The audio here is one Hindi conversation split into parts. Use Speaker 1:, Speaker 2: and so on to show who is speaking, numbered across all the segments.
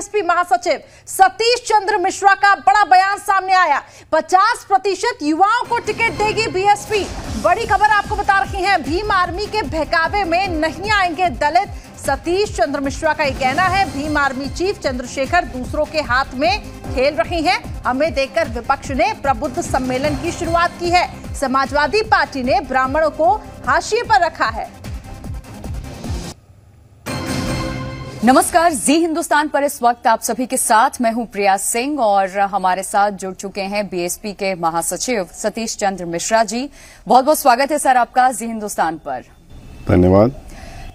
Speaker 1: बीएसपी महासचिव सतीश चंद्र मिश्रा का बड़ा बयान सामने आया 50 प्रतिशत युवाओं को टिकट देगी बीएसपी बड़ी खबर आपको बता रही है भीम आर्मी के बहकावे में नहीं आएंगे दलित सतीश चंद्र मिश्रा का यह कहना है भीम आर्मी चीफ चंद्रशेखर दूसरों के हाथ में खेल रही हैं हमें देखकर विपक्ष ने प्रबुद्ध सम्मेलन की शुरुआत की है समाजवादी पार्टी ने ब्राह्मणों को हाशिए पर रखा है नमस्कार जी हिंदुस्तान पर इस वक्त आप सभी के साथ मैं हूं प्रिया सिंह और हमारे साथ जुड़ चुके हैं बीएसपी के महासचिव सतीश चंद्र मिश्रा जी बहुत बहुत स्वागत है सर आपका जी हिंदुस्तान पर धन्यवाद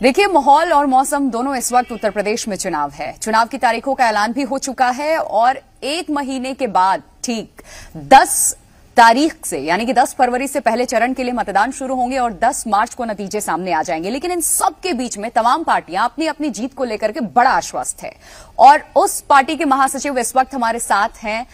Speaker 1: देखिए माहौल और मौसम दोनों इस वक्त उत्तर प्रदेश में चुनाव है चुनाव की तारीखों का ऐलान भी हो चुका है और एक महीने के बाद ठीक दस तारीख से यानी कि 10 फरवरी से पहले चरण के लिए मतदान शुरू होंगे और 10 मार्च को नतीजे सामने आ जाएंगे लेकिन इन सब के बीच में तमाम पार्टियां अपनी अपनी जीत को लेकर के बड़ा आश्वस्त है और उस पार्टी के महासचिव इस वक्त हमारे साथ हैं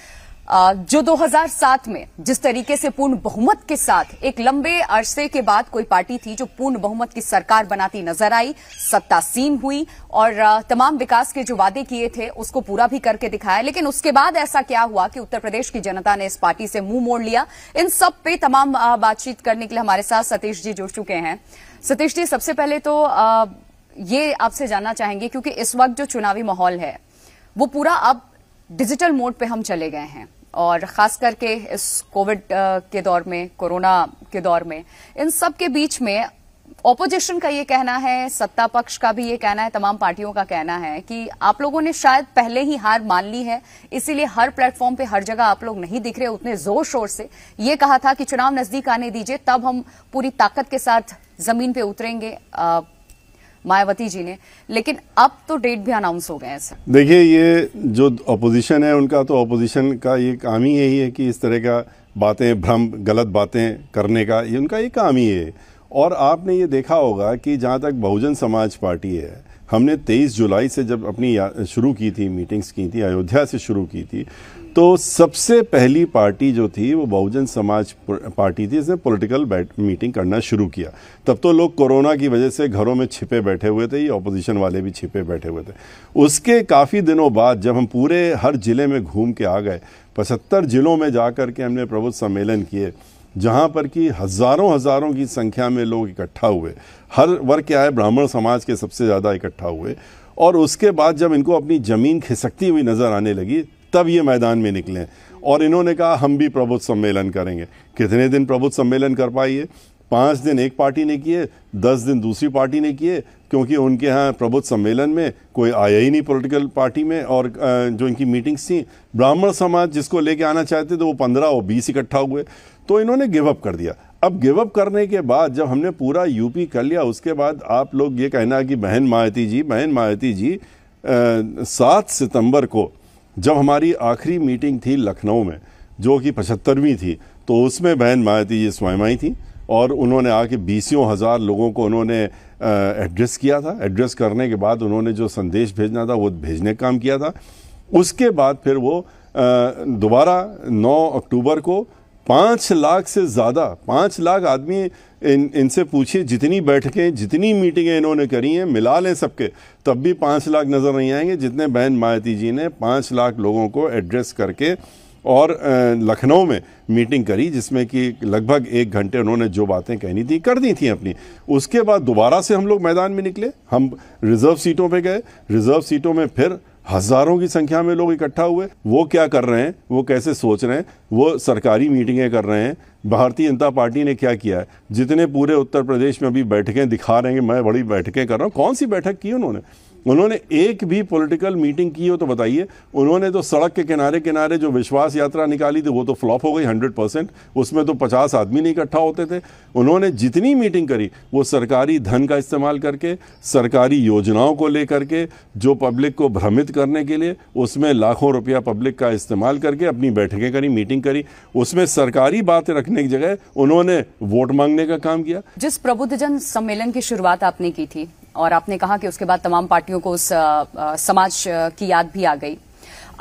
Speaker 1: जो 2007 में जिस तरीके से पूर्ण बहुमत के साथ एक लंबे अरसे के बाद कोई पार्टी थी जो पूर्ण बहुमत की सरकार बनाती नजर आई सत्तासीन हुई और तमाम विकास के जो वादे किए थे उसको पूरा भी करके दिखाया लेकिन उसके बाद ऐसा क्या हुआ कि उत्तर प्रदेश की जनता ने इस पार्टी से मुंह मोड़ लिया इन सब पे तमाम बातचीत करने के लिए हमारे साथ सतीश जी जुड़ चुके हैं सतीश जी सबसे पहले तो ये आपसे जानना चाहेंगे क्योंकि इस वक्त जो चुनावी माहौल है वो पूरा अब डिजिटल मोड पे हम चले गए हैं और खास करके इस कोविड के दौर में कोरोना के दौर में इन सब के बीच में ऑपोजिशन का ये कहना है सत्ता पक्ष का भी ये कहना है तमाम पार्टियों का कहना है कि आप लोगों ने शायद पहले ही हार मान ली है इसीलिए हर प्लेटफॉर्म पे हर जगह आप लोग नहीं दिख रहे उतने जोर शोर से ये कहा था कि चुनाव नजदीक आने दीजिए तब हम पूरी ताकत के साथ जमीन पे उतरेंगे आ, मायावती जी ने लेकिन अब तो डेट भी अनाउंस हो गए हैं
Speaker 2: देखिए ये जो अपोजिशन है उनका तो अपोजिशन का ये काम ही यही है कि इस तरह का बातें भ्रम गलत बातें करने का ये उनका ये काम ही है और आपने ये देखा होगा कि जहाँ तक बहुजन समाज पार्टी है हमने 23 जुलाई से जब अपनी शुरू की थी मीटिंग्स की थी अयोध्या से शुरू की थी तो सबसे पहली पार्टी जो थी वो बहुजन समाज पार्टी थी इसने पॉलिटिकल मीटिंग करना शुरू किया तब तो लोग कोरोना की वजह से घरों में छिपे बैठे हुए थे ये ऑपोजिशन वाले भी छिपे बैठे हुए थे उसके काफ़ी दिनों बाद जब हम पूरे हर ज़िले में घूम के आ गए पचहत्तर ज़िलों में जा कर के हमने प्रबुद्ध सम्मेलन किए जहाँ पर कि हज़ारों हज़ारों की संख्या में लोग इकट्ठा हुए हर वर्ग के आए ब्राह्मण समाज के सबसे ज़्यादा इकट्ठा हुए और उसके बाद जब इनको अपनी ज़मीन खिसकती हुई नज़र आने लगी तब ये मैदान में निकले और इन्होंने कहा हम भी प्रबुद्ध सम्मेलन करेंगे कितने दिन प्रबुद्ध सम्मेलन कर पाइए पाँच दिन एक पार्टी ने किए दस दिन दूसरी पार्टी ने किए क्योंकि उनके यहाँ प्रबुद्ध सम्मेलन में कोई आया ही नहीं पॉलिटिकल पार्टी में और जो इनकी मीटिंग्स थी ब्राह्मण समाज जिसको लेके आना चाहते थे तो वो पंद्रह और बीस इकट्ठा हुए तो इन्होंने गिवअप कर दिया अब गिवअप करने के बाद जब हमने पूरा यूपी कर लिया उसके बाद आप लोग ये कहना कि बहन मायती जी बहन मायती जी सात सितंबर को जब हमारी आखिरी मीटिंग थी लखनऊ में जो कि पचहत्तरवीं थी तो उसमें बहन मायाती ये स्वयं आई थी और उन्होंने आके बीसियों हज़ार लोगों को उन्होंने एड्रेस किया था एड्रेस करने के बाद उन्होंने जो संदेश भेजना था वो भेजने का काम किया था उसके बाद फिर वो दोबारा 9 अक्टूबर को पाँच लाख से ज़्यादा पाँच लाख आदमी इन इनसे पूछिए जितनी बैठकें जितनी मीटिंगें इन्होंने करी हैं मिला लें सबके तब भी पाँच लाख नज़र नहीं आएंगे जितने बहन मायाती जी ने पाँच लाख लोगों को एड्रेस करके और लखनऊ में मीटिंग करी जिसमें कि लगभग एक घंटे उन्होंने जो बातें कहनी थी कर दी थी अपनी उसके बाद दोबारा से हम लोग मैदान में निकले हम रिज़र्व सीटों पर गए रिज़र्व सीटों में फिर हजारों की संख्या में लोग इकट्ठा हुए वो क्या कर रहे हैं वो कैसे सोच रहे हैं वो सरकारी मीटिंगें कर रहे हैं भारतीय जनता पार्टी ने क्या किया है जितने पूरे उत्तर प्रदेश में अभी बैठकें दिखा रहे हैं मैं बड़ी बैठकें कर रहा हूँ कौन सी बैठक की उन्होंने उन्होंने एक भी पॉलिटिकल मीटिंग की हो तो बताइए उन्होंने तो सड़क के किनारे किनारे जो विश्वास यात्रा निकाली थी वो तो फ्लॉप हो गई हंड्रेड परसेंट उसमें तो पचास आदमी नहीं इकट्ठा होते थे उन्होंने जितनी मीटिंग करी वो सरकारी धन का इस्तेमाल करके सरकारी योजनाओं को लेकर के जो पब्लिक को भ्रमित करने के लिए उसमें लाखों रुपया पब्लिक का इस्तेमाल करके अपनी बैठकें करी मीटिंग करी उसमें सरकारी बात रखने की जगह उन्होंने वोट मांगने का काम किया
Speaker 1: जिस प्रबुद्धजन सम्मेलन की शुरुआत आपने की थी और आपने कहा कि उसके बाद तमाम पार्टियों को उस समाज की याद भी आ गई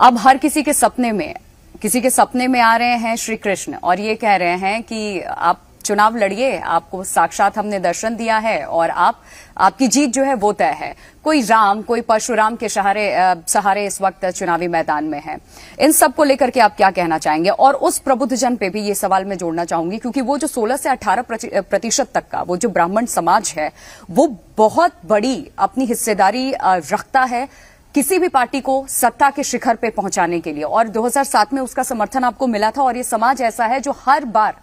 Speaker 1: अब हर किसी के सपने में किसी के सपने में आ रहे हैं श्री कृष्ण और ये कह रहे हैं कि आप चुनाव लड़िए आपको साक्षात हमने दर्शन दिया है और आप आपकी जीत जो है वो तय है कोई राम कोई परशुराम के सहारे सहारे इस वक्त चुनावी मैदान में है इन सब को लेकर के आप क्या कहना चाहेंगे और उस प्रबुद्ध जन पे भी ये सवाल मैं जोड़ना चाहूंगी क्योंकि वो जो 16 से 18 प्रतिशत तक का वो जो ब्राह्मण समाज है वो बहुत बड़ी अपनी हिस्सेदारी रखता है किसी भी पार्टी को सत्ता के शिखर पे पहुंचाने के लिए और दो में उसका समर्थन आपको मिला था और ये समाज ऐसा है जो हर बार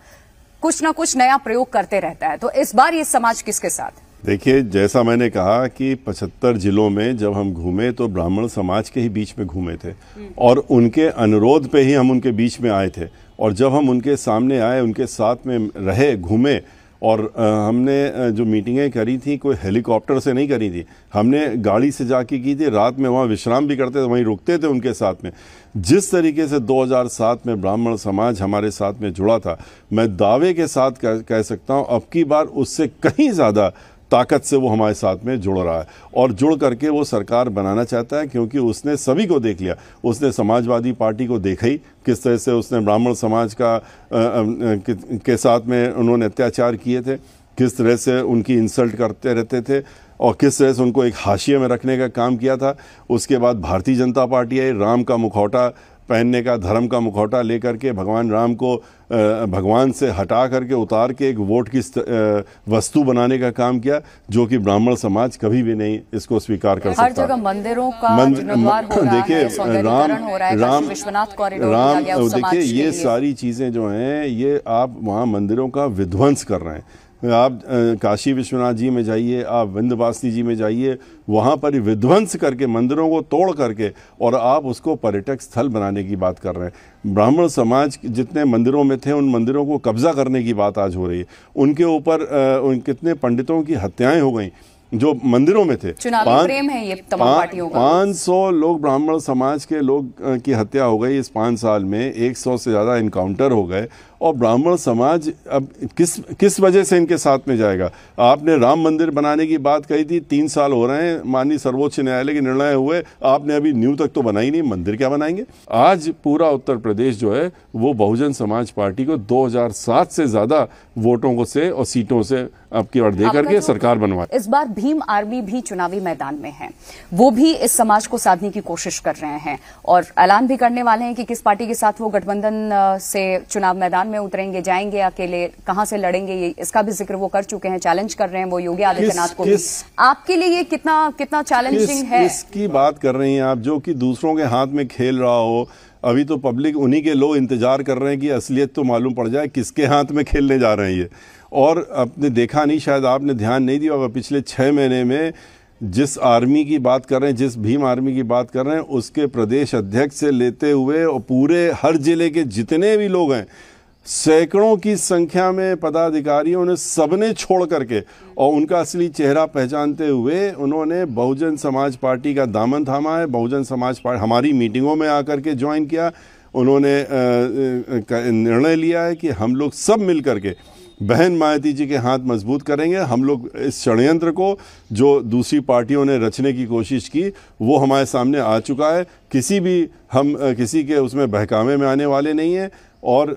Speaker 1: कुछ ना कुछ नया प्रयोग करते रहता है तो इस बार ये समाज किसके साथ
Speaker 2: देखिए जैसा मैंने कहा कि 75 जिलों में जब हम घूमे तो ब्राह्मण समाज के ही बीच में घूमे थे हम्म। और उनके अनुरोध पे ही हम उनके बीच में आए थे और जब हम उनके सामने आए उनके साथ में रहे घूमे और हमने जो मीटिंगें करी थी कोई हेलीकॉप्टर से नहीं करी थी हमने गाड़ी से जाके की थी रात में वहाँ विश्राम भी करते थे वहीं रुकते थे उनके साथ में जिस तरीके से 2007 में ब्राह्मण समाज हमारे साथ में जुड़ा था मैं दावे के साथ कह सकता हूँ अब की बार उससे कहीं ज़्यादा ताकत से वो हमारे साथ में जुड़ रहा है और जुड़ करके वो सरकार बनाना चाहता है क्योंकि उसने सभी को देख लिया उसने समाजवादी पार्टी को देखा ही किस तरह से उसने ब्राह्मण समाज का आ, के साथ में उन्होंने अत्याचार किए थे किस तरह से उनकी इंसल्ट करते रहते थे और किस तरह से उनको एक हाशिए में रखने का काम किया था उसके बाद भारतीय जनता पार्टी आई राम का मुखौटा पहनने का धर्म का मुखौटा लेकर के भगवान राम को भगवान से हटा करके उतार के एक वोट की वस्तु बनाने का काम किया जो कि ब्राह्मण समाज कभी भी नहीं इसको स्वीकार कर सकता जगह
Speaker 1: मंदिरों का मंदिर देखिए राम राम राम देखिए ये सारी
Speaker 2: चीज़ें जो हैं ये आप वहाँ मंदिरों का विध्वंस कर रहे हैं आप काशी विश्वनाथ जी में जाइए आप विंध्यवासिनी जी में जाइए वहाँ पर विध्वंस करके मंदिरों को तोड़ करके और आप उसको पर्यटक स्थल बनाने की बात कर रहे हैं ब्राह्मण समाज जितने मंदिरों में थे उन मंदिरों को कब्जा करने की बात आज हो रही है उनके ऊपर उन कितने पंडितों की हत्याएं हो गई जो मंदिरों में थे
Speaker 1: पाँच
Speaker 2: सौ लोग ब्राह्मण समाज के लोग की हत्या हो गई इस पाँच साल में एक सौ से ज़्यादा इनकाउंटर हो गए और ब्राह्मण समाज अब किस किस वजह से इनके साथ में जाएगा आपने राम मंदिर बनाने की बात कही थी तीन साल हो रहे हैं माननीय सर्वोच्च न्यायालय के निर्णय हुए आपने अभी न्यू तक तो बनाई नहीं मंदिर क्या बनाएंगे आज पूरा उत्तर प्रदेश जो है वो बहुजन समाज पार्टी को 2007 से ज़्यादा वोटों को से और सीटों से आपकी और ओर दे करके सरकार बनवा इस
Speaker 1: बार भीम आर्मी भी चुनावी मैदान में है वो भी इस समाज को साधने की कोशिश कर रहे हैं और ऐलान भी करने वाले हैं कि किस पार्टी के साथ वो गठबंधन से चुनाव मैदान मैदान में उतरेंगे जाएंगे अकेले कहां से लड़ेंगे ये इसका भी जिक्र वो कर चुके हैं चैलेंज कर रहे हैं वो योगी आदित्यनाथ को किस, आपके लिए ये कितना कितना चैलेंजिंग किस, है
Speaker 2: इसकी बात कर रही हैं आप जो कि दूसरों के हाथ में खेल रहा हो अभी तो पब्लिक उन्हीं के लोग इंतजार कर रहे हैं कि असलियत तो मालूम पड़ जाए किसके हाथ में खेलने जा रहे हैं ये और आपने देखा नहीं शायद आपने ध्यान नहीं दिया होगा पिछले छः महीने में जिस आर्मी की बात कर रहे हैं जिस भीम आर्मी की बात कर रहे हैं उसके प्रदेश अध्यक्ष से लेते हुए और पूरे हर जिले के जितने भी लोग हैं सैकड़ों की संख्या में पदाधिकारियों ने सबने छोड़ करके और उनका असली चेहरा पहचानते हुए उन्होंने बहुजन समाज पार्टी का दामन थामा है बहुजन समाज पार्टी हमारी मीटिंगों में आकर के ज्वाइन किया उन्होंने निर्णय लिया है कि हम लोग सब मिल के बहन मायावती जी के हाथ मजबूत करेंगे हम लोग इस षडयंत्र को जो दूसरी पार्टियों ने रचने की कोशिश की वो हमारे सामने आ चुका है किसी भी हम किसी के उसमें बहकावे में आने वाले नहीं हैं और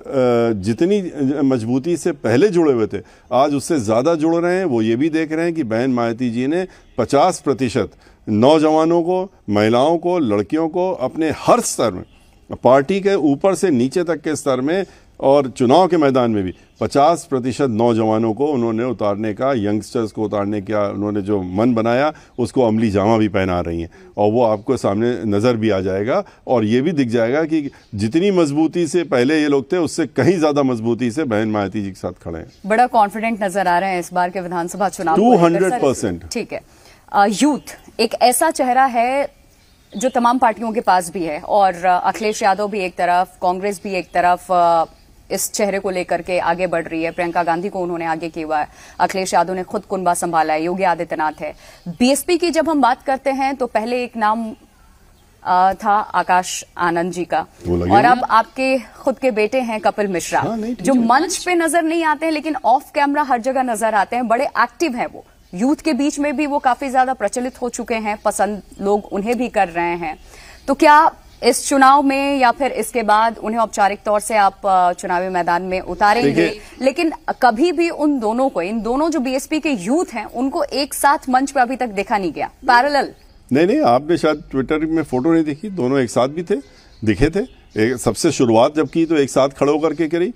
Speaker 2: जितनी मजबूती से पहले जुड़े हुए थे आज उससे ज़्यादा जुड़ रहे हैं वो ये भी देख रहे हैं कि बहन मायती जी ने 50 प्रतिशत नौजवानों को महिलाओं को लड़कियों को अपने हर स्तर में पार्टी के ऊपर से नीचे तक के स्तर में और चुनाव के मैदान में भी 50 प्रतिशत नौजवानों को उन्होंने उतारने का यंगस्टर्स को उतारने का उन्होंने जो मन बनाया उसको अमली जामा भी पहना रही हैं और वो आपको सामने नज़र भी आ जाएगा और ये भी दिख जाएगा कि जितनी मजबूती से पहले ये लोग थे उससे कहीं ज़्यादा मजबूती से बहन मायती जी के साथ खड़े हैं
Speaker 1: बड़ा कॉन्फिडेंट नजर आ रहे हैं इस बार के विधानसभा चुनाव टू हंड्रेड परसेंट ठीक है यूथ एक ऐसा चेहरा है जो तमाम पार्टियों के पास भी है और अखिलेश यादव भी एक तरफ कांग्रेस भी एक तरफ इस चेहरे को लेकर के आगे बढ़ रही है प्रियंका गांधी को उन्होंने आगे किया हुआ अखिलेश यादव ने खुद कुनबा संभाला है योगी आदित्यनाथ है बीएसपी की जब हम बात करते हैं तो पहले एक नाम था आकाश आनंद जी का और अब आपके खुद के बेटे हैं कपिल मिश्रा हाँ, तो जो मंच पे नजर नहीं आते हैं लेकिन ऑफ कैमरा हर जगह नजर आते हैं बड़े एक्टिव हैं वो यूथ के बीच में भी वो काफी ज्यादा प्रचलित हो चुके हैं पसंद लोग उन्हें भी कर रहे हैं तो क्या इस चुनाव में या फिर इसके बाद उन्हें औपचारिक तौर से आप चुनावी मैदान में उतारेंगे लेकिन कभी भी उन दोनों को इन दोनों जो बीएसपी के यूथ हैं उनको एक साथ मंच पर अभी तक देखा नहीं गया पैरल
Speaker 2: नहीं नहीं आपने शायद ट्विटर में फोटो नहीं देखी दोनों एक साथ भी थे दिखे थे एक सबसे शुरुआत जब की तो एक साथ खड़े होकर के करी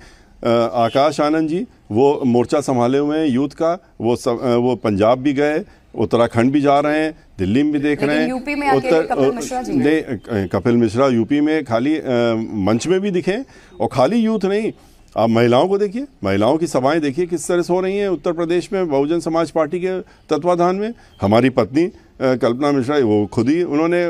Speaker 2: आकाश आनंद जी वो मोर्चा संभाले हुए हैं यूथ का वो सब, वो पंजाब भी गए उत्तराखंड भी जा रहे हैं दिल्ली में भी देख रहे हैं यूपी में उत्तर कपिल, कपिल मिश्रा यूपी में खाली मंच में भी दिखे और खाली यूथ नहीं आप महिलाओं को देखिए महिलाओं की सभाएं देखिए किस तरह से हो रही हैं उत्तर प्रदेश में बहुजन समाज पार्टी के तत्वाधान में हमारी पत्नी कल्पना मिश्रा वो खुद ही उन्होंने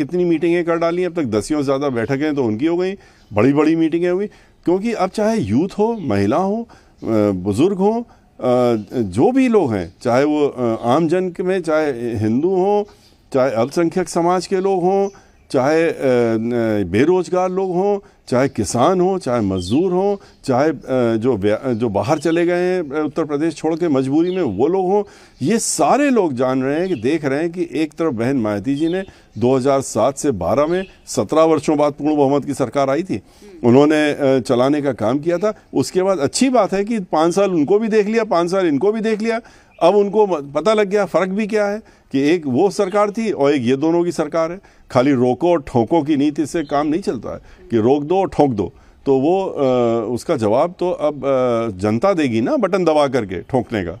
Speaker 2: कितनी मीटिंगें कर डाली अब तक दसियों से ज़्यादा बैठकें तो उनकी हो गई बड़ी बड़ी मीटिंगें हुई क्योंकि अब चाहे यूथ हो महिला हो बुज़ुर्ग हो जो भी लोग हैं चाहे वो आम जन में चाहे हिंदू हों चाहे अल्पसंख्यक समाज के लोग हों चाहे बेरोज़गार लोग हों चाहे किसान हों चाहे मज़दूर हों चाहे जो जो बाहर चले गए हैं उत्तर प्रदेश छोड़ के मजबूरी में वो लोग हों ये सारे लोग जान रहे हैं कि देख रहे हैं कि एक तरफ बहन मायती जी ने 2007 से 12 में 17 वर्षों बाद पूर्ण बहुमत की सरकार आई थी उन्होंने चलाने का काम किया था उसके बाद अच्छी बात है कि पाँच साल उनको भी देख लिया पाँच साल इनको भी देख लिया अब उनको पता लग गया फ़र्क भी क्या है कि एक वो सरकार थी और एक ये दोनों की सरकार है खाली रोको और ठोंको की नीति से काम नहीं चलता है कि रोक दो और ठोंक दो तो वो आ, उसका जवाब तो अब आ, जनता देगी ना बटन दबा करके ठोंकने का